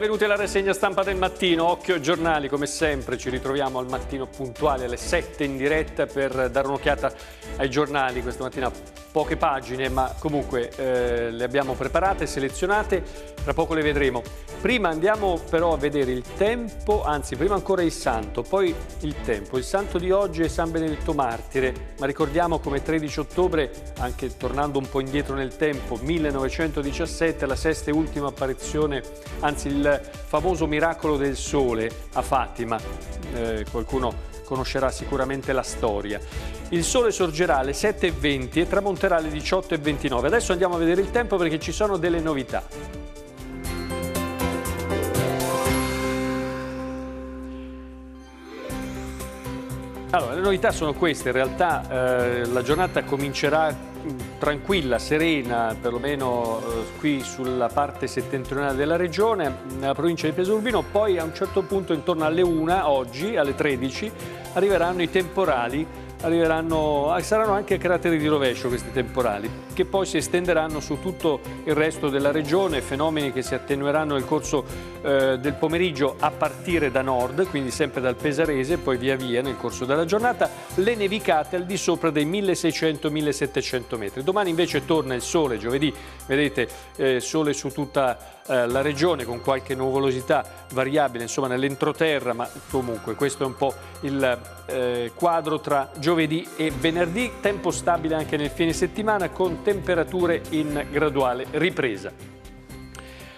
benvenuti alla rassegna stampa del mattino. Occhio ai giornali, come sempre ci ritroviamo al mattino puntuale alle 7 in diretta per dare un'occhiata ai giornali. Questa mattina poche pagine, ma comunque eh, le abbiamo preparate, selezionate, tra poco le vedremo. Prima andiamo però a vedere il tempo, anzi prima ancora il santo, poi il tempo. Il santo di oggi è San Benedetto Martire, ma ricordiamo come 13 ottobre, anche tornando un po' indietro nel tempo, 1917, la sesta e ultima apparizione, anzi il famoso miracolo del sole a Fatima. Eh, qualcuno conoscerà sicuramente la storia. Il sole sorgerà alle 7.20 e tramonterà alle 18.29. Adesso andiamo a vedere il tempo perché ci sono delle novità. Allora, le novità sono queste, in realtà eh, la giornata comincerà Mm, tranquilla, serena, perlomeno eh, qui sulla parte settentrionale della regione, nella provincia di Pesorbino, poi a un certo punto intorno alle 1 oggi, alle 13, arriveranno i temporali arriveranno, ah, saranno anche crateri di rovescio questi temporali, che poi si estenderanno su tutto il resto della regione, fenomeni che si attenueranno nel corso eh, del pomeriggio a partire da nord, quindi sempre dal Pesarese, poi via via nel corso della giornata, le nevicate al di sopra dei 1600-1700 metri. Domani invece torna il sole, giovedì vedete eh, sole su tutta la eh, la regione con qualche nuvolosità variabile insomma nell'entroterra ma comunque questo è un po' il eh, quadro tra giovedì e venerdì tempo stabile anche nel fine settimana con temperature in graduale ripresa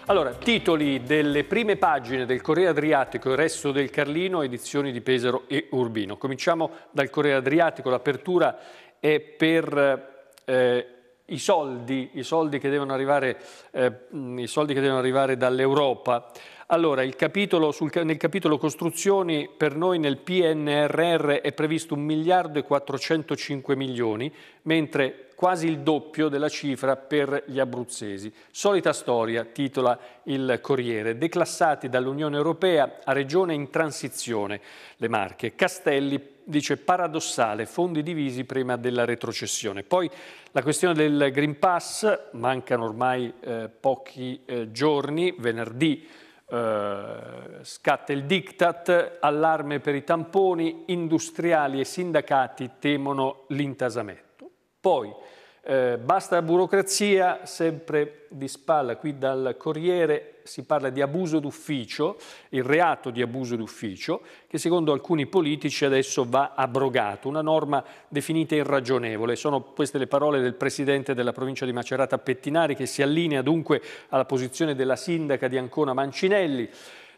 allora, titoli delle prime pagine del Corriere Adriatico e il resto del Carlino, edizioni di Pesaro e Urbino. Cominciamo dal Corriere Adriatico, l'apertura è per eh, i soldi, i soldi che devono arrivare, eh, che devono arrivare dall'Europa allora, capitolo sul, nel capitolo costruzioni per noi nel PNRR è previsto 1 miliardo e 405 milioni, mentre quasi il doppio della cifra per gli abruzzesi. Solita storia, titola il Corriere, declassati dall'Unione Europea a regione in transizione, le Marche. Castelli dice paradossale, fondi divisi prima della retrocessione. Poi la questione del Green Pass, mancano ormai eh, pochi eh, giorni, venerdì eh, scatta il diktat, allarme per i tamponi, industriali e sindacati temono l'intasamento. Poi eh, basta burocrazia, sempre di spalla, qui dal Corriere si parla di abuso d'ufficio, il reato di abuso d'ufficio, che secondo alcuni politici adesso va abrogato, una norma definita irragionevole. Sono queste le parole del presidente della provincia di Macerata Pettinari che si allinea dunque alla posizione della sindaca di Ancona Mancinelli.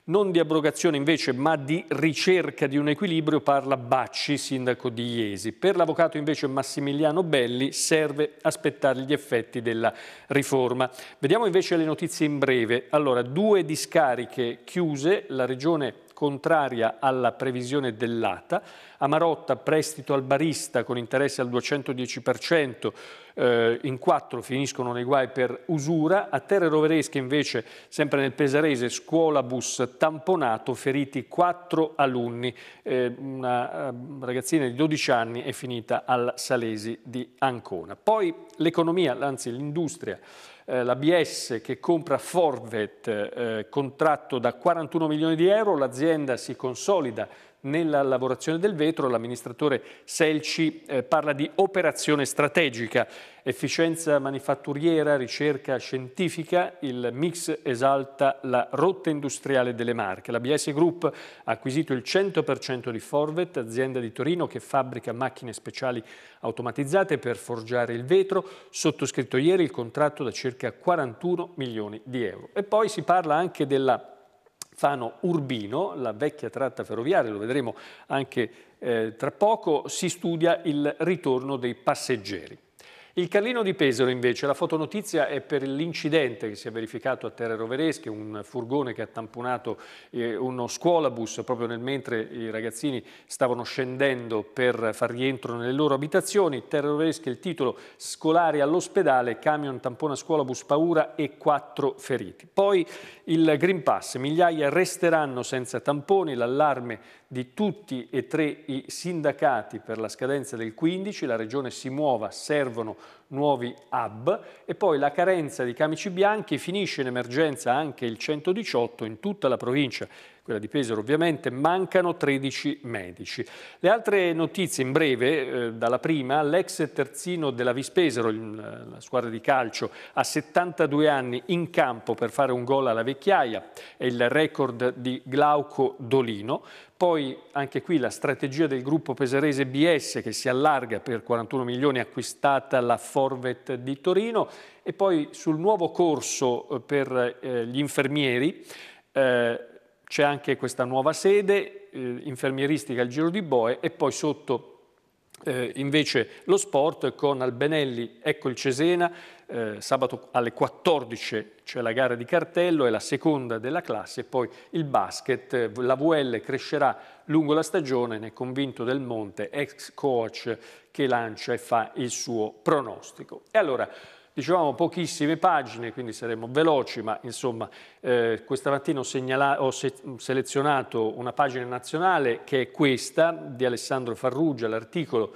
Non di abrogazione invece, ma di ricerca di un equilibrio parla Bacci, sindaco di Iesi. Per l'avvocato invece Massimiliano Belli serve aspettare gli effetti della riforma. Vediamo invece le notizie in breve. Allora, due discariche chiuse, la regione contraria alla previsione dell'ATA, Amarotta prestito al barista con interesse al 210%, eh, in quattro finiscono nei guai per usura, a Terre Roveresche invece, sempre nel Pesarese, scuolabus tamponato, feriti quattro alunni, eh, una eh, ragazzina di 12 anni è finita al Salesi di Ancona. Poi l'economia, anzi l'industria, eh, la BS che compra Forvet, eh, contratto da 41 milioni di euro, l'azienda si consolida nella lavorazione del vetro l'amministratore Selci eh, parla di operazione strategica, efficienza manifatturiera, ricerca scientifica, il mix esalta la rotta industriale delle marche. La BS Group ha acquisito il 100% di Forvet, azienda di Torino che fabbrica macchine speciali automatizzate per forgiare il vetro, sottoscritto ieri il contratto da circa 41 milioni di euro. E poi si parla anche della Fano-Urbino, la vecchia tratta ferroviaria, lo vedremo anche eh, tra poco, si studia il ritorno dei passeggeri. Il Carlino di Pesaro invece, la fotonotizia è per l'incidente che si è verificato a Terre Roveresche, un furgone che ha tamponato eh, uno scuolabus proprio nel mentre i ragazzini stavano scendendo per far rientro nelle loro abitazioni. Terre Roveresche il titolo scolari all'ospedale, camion tampona scuolabus paura e quattro feriti. Poi il Green Pass, migliaia resteranno senza tamponi, l'allarme di tutti e tre i sindacati per la scadenza del 15, la regione si muova, servono nuovi hub e poi la carenza di camici bianchi finisce in emergenza anche il 118 in tutta la provincia quella di Pesaro ovviamente, mancano 13 medici. Le altre notizie in breve, eh, dalla prima, l'ex terzino della Vispesaro, eh, la squadra di calcio, ha 72 anni in campo per fare un gol alla vecchiaia, è il record di Glauco Dolino. Poi anche qui la strategia del gruppo pesarese BS che si allarga per 41 milioni acquistata la Forvet di Torino e poi sul nuovo corso eh, per eh, gli infermieri eh, c'è anche questa nuova sede eh, infermieristica al Giro di Boe e poi sotto eh, invece lo sport con Albenelli, ecco il Cesena, eh, sabato alle 14 c'è la gara di cartello, è la seconda della classe e poi il basket, eh, la VL crescerà lungo la stagione, ne è convinto Del Monte, ex coach che lancia e fa il suo pronostico. E allora Dicevamo pochissime pagine, quindi saremo veloci, ma insomma eh, questa mattina ho, segnala- ho se- selezionato una pagina nazionale che è questa di Alessandro Farrugia, l'articolo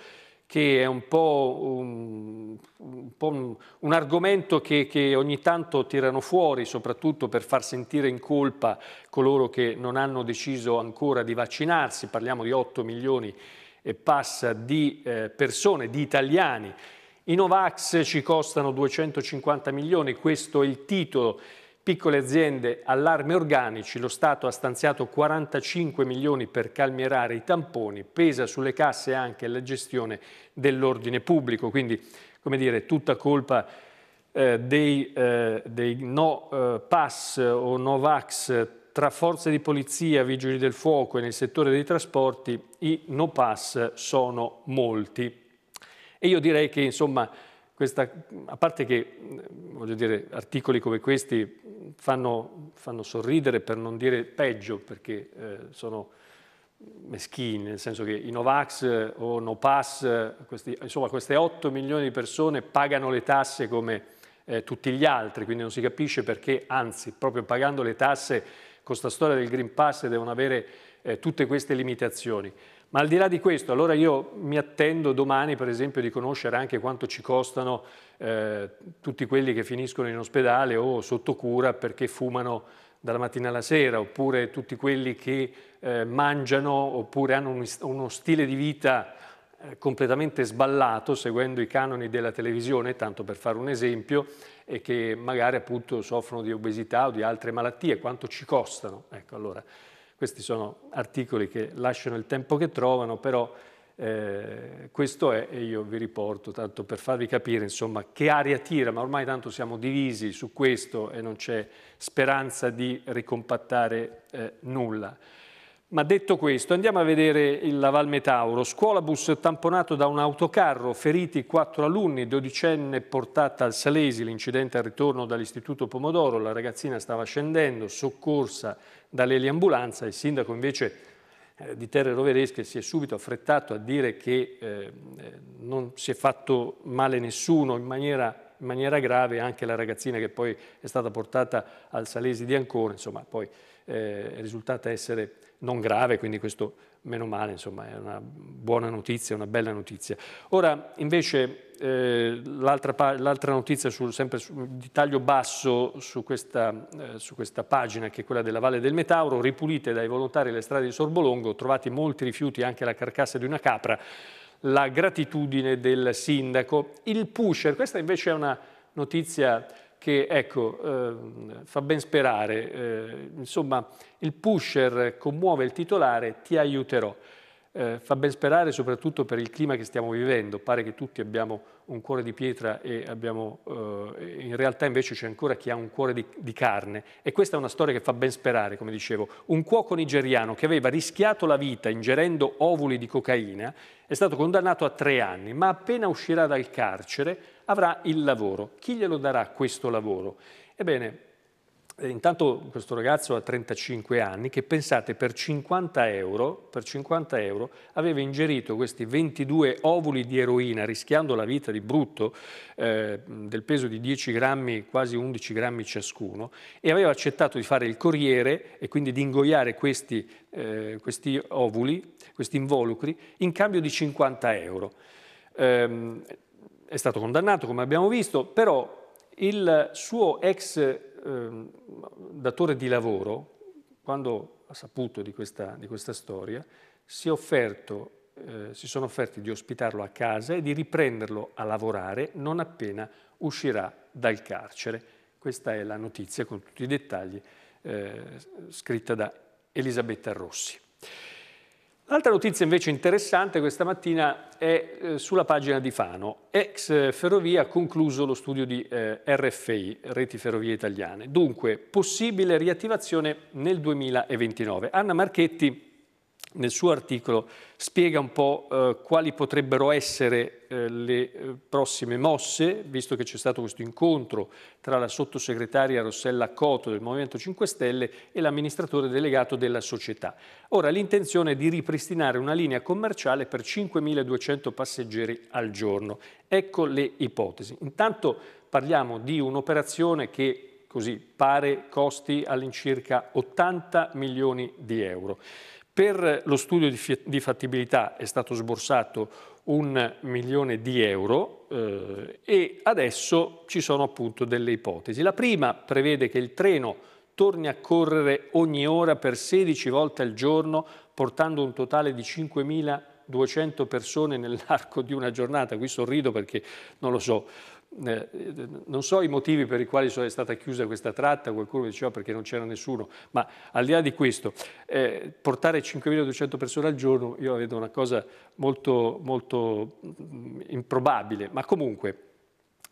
che è un po' un, un, po un, un argomento che, che, ogni tanto tirano fuori, soprattutto per far sentire in colpa coloro che non hanno deciso ancora di vaccinarsi, parliamo di 8 milioni e passa di eh, persone, di italiani i Novax ci costano 250 milioni, questo è il titolo. Piccole aziende, allarme organici, lo Stato ha stanziato 45 milioni per calmierare i tamponi, pesa sulle casse anche la gestione dell'ordine pubblico, quindi come dire, tutta colpa eh, dei, eh, dei, no eh, pass o no vax tra forze di polizia, vigili del fuoco e nel settore dei trasporti, i no pass sono molti. E io direi che, insomma, questa, a parte che, voglio dire, articoli come questi fanno, fanno sorridere, per non dire peggio, perché eh, sono meschini, nel senso che i Novax eh, o No Pass, eh, questi, insomma queste 8 milioni di persone pagano le tasse come eh, tutti gli altri, quindi non si capisce perché, anzi, proprio pagando le tasse con questa storia del Green Pass devono avere eh, tutte queste limitazioni. Ma al di là di questo, allora io mi attendo domani per esempio di conoscere anche quanto ci costano eh, tutti quelli che finiscono in ospedale o sotto cura perché fumano dalla mattina alla sera, oppure tutti quelli che eh, mangiano oppure hanno un, uno stile di vita eh, completamente sballato seguendo i canoni della televisione, tanto per fare un esempio, e che magari appunto soffrono di obesità o di altre malattie, quanto ci costano. Ecco, allora, questi sono articoli che lasciano il tempo che trovano, però eh, questo è e io vi riporto, tanto per farvi capire insomma, che aria tira, ma ormai tanto siamo divisi su questo e non c'è speranza di ricompattare eh, nulla. Ma detto questo, andiamo a vedere il Laval Metauro. Scuolabus tamponato da un autocarro, feriti quattro alunni, dodicenne portata al Salesi, l'incidente al ritorno dall'Istituto Pomodoro, la ragazzina stava scendendo, soccorsa dall'eliambulanza, il sindaco invece eh, di Terre Roveresche si è subito affrettato a dire che eh, eh non si è fatto male nessuno in maniera in maniera grave anche la ragazzina che poi è stata portata al Salesi di Ancona, insomma poi eh, è risultata essere non grave, quindi questo meno male, insomma è una buona notizia, una bella notizia. Ora invece eh, l'altra notizia sul, sempre su, di taglio basso su questa, eh, su questa pagina che è quella della Valle del Metauro, ripulite dai volontari le strade di Sorbolongo, trovati molti rifiuti anche la carcassa di una capra, la gratitudine del sindaco. Il pusher, questa invece è una notizia che ecco, eh, fa ben sperare, eh, insomma il pusher commuove il titolare, ti aiuterò. Eh, fa ben sperare soprattutto per il clima che stiamo vivendo, pare che tutti abbiamo un cuore di pietra e abbiamo, eh, in realtà invece c'è ancora chi ha un cuore di, di, carne e questa è una storia che fa ben sperare, come dicevo. Un cuoco nigeriano che aveva rischiato la vita ingerendo ovuli di cocaina è stato condannato a tre anni, ma appena uscirà dal carcere avrà il lavoro. Chi glielo darà questo lavoro? Ebbene, eh, intanto questo ragazzo ha 35 anni che pensate per 50, euro, per 50 euro aveva ingerito questi 22 ovuli di eroina rischiando la vita di brutto eh, del peso di 10 grammi, quasi 11 grammi ciascuno e aveva accettato di fare il corriere e quindi di ingoiare questi, eh, questi ovuli, questi involucri in cambio di 50 euro. Eh, è stato condannato come abbiamo visto però il suo ex eh, datore di lavoro, quando ha saputo di questa, di questa storia, si, offerto, eh, si sono offerti di ospitarlo a casa e di riprenderlo a lavorare non appena uscirà dal carcere. Questa è la notizia con tutti i dettagli eh, scritta da Elisabetta Rossi. L'altra notizia invece interessante questa mattina è eh, sulla pagina di Fano. Ex eh, Ferrovia ha concluso lo studio di eh, RFI, Reti Ferrovie Italiane. Dunque, possibile riattivazione nel 2029. Anna Marchetti nel suo articolo spiega un po' eh, quali potrebbero essere eh, le eh, prossime mosse, visto che c'è stato questo incontro tra la sottosegretaria Rossella Coto del Movimento 5 Stelle e l'amministratore delegato della società. Ora l'intenzione è di ripristinare una linea commerciale per 5.200 passeggeri al giorno. Ecco le ipotesi. Intanto parliamo di un'operazione che così pare costi all'incirca 80 milioni di euro. Per lo studio di fattibilità è stato sborsato un milione di euro eh, e adesso ci sono appunto delle ipotesi. La prima prevede che il treno torni a correre ogni ora per 16 volte al giorno portando un totale di 5.000 200 persone nell'arco di una giornata, qui sorrido perché non lo so, eh, non so i motivi per i quali è stata chiusa questa tratta, qualcuno mi diceva perché non c'era nessuno, ma al di là di questo, eh, portare 5.200 persone al giorno io la vedo una cosa molto, molto mm, improbabile, ma comunque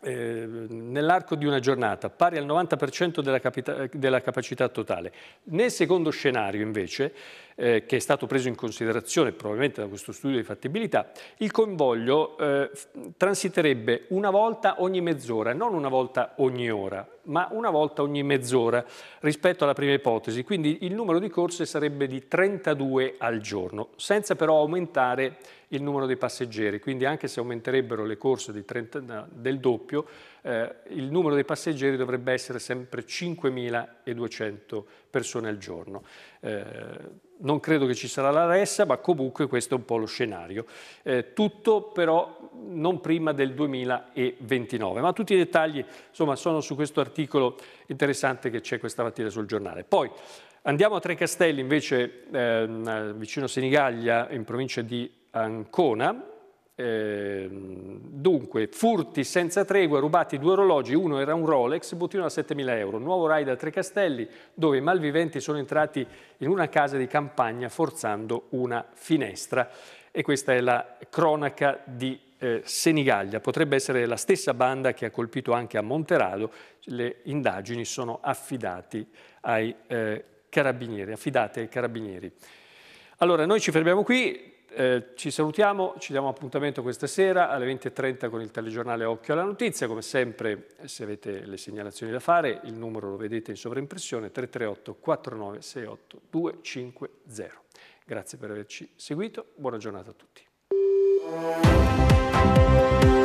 eh, nell'arco di una giornata, pari al 90% della, della capacità totale. Nel secondo scenario invece eh, che è stato preso in considerazione probabilmente da questo studio di fattibilità, il convoglio eh, transiterebbe una volta ogni mezz'ora, non una volta ogni ora, ma una volta ogni mezz'ora rispetto alla prima ipotesi, quindi il numero di corse sarebbe di 32 al giorno, senza però aumentare il numero dei passeggeri, quindi anche se aumenterebbero le corse 30, del doppio, eh, il numero dei passeggeri dovrebbe essere sempre 5.200 persone al giorno. Eh, non credo che ci sarà la ressa, ma comunque questo è un po' lo scenario. Eh, tutto però non prima del 2029, ma tutti i dettagli insomma, sono su questo articolo interessante che c'è questa mattina sul giornale. Poi andiamo a Trecastelli invece, ehm, vicino Senigallia, in provincia di Ancona, Ehm, dunque, furti senza tregua, rubati due orologi, uno era un Rolex, bottino da 7.000 euro, nuovo raid a Trecastelli dove i malviventi sono entrati in una casa di campagna forzando una finestra e questa è la cronaca di eh, Senigallia, potrebbe essere la stessa banda che ha colpito anche a Monterado, le indagini sono affidate ai eh, carabinieri. Affidate ai carabinieri. Allora, noi ci fermiamo qui, eh, ci salutiamo, ci diamo appuntamento questa sera alle 20.30 con il telegiornale Occhio alla Notizia. Come sempre, se avete le segnalazioni da fare, il numero lo vedete in sovraimpressione 338 4968 250. Grazie per averci seguito, buona giornata a tutti.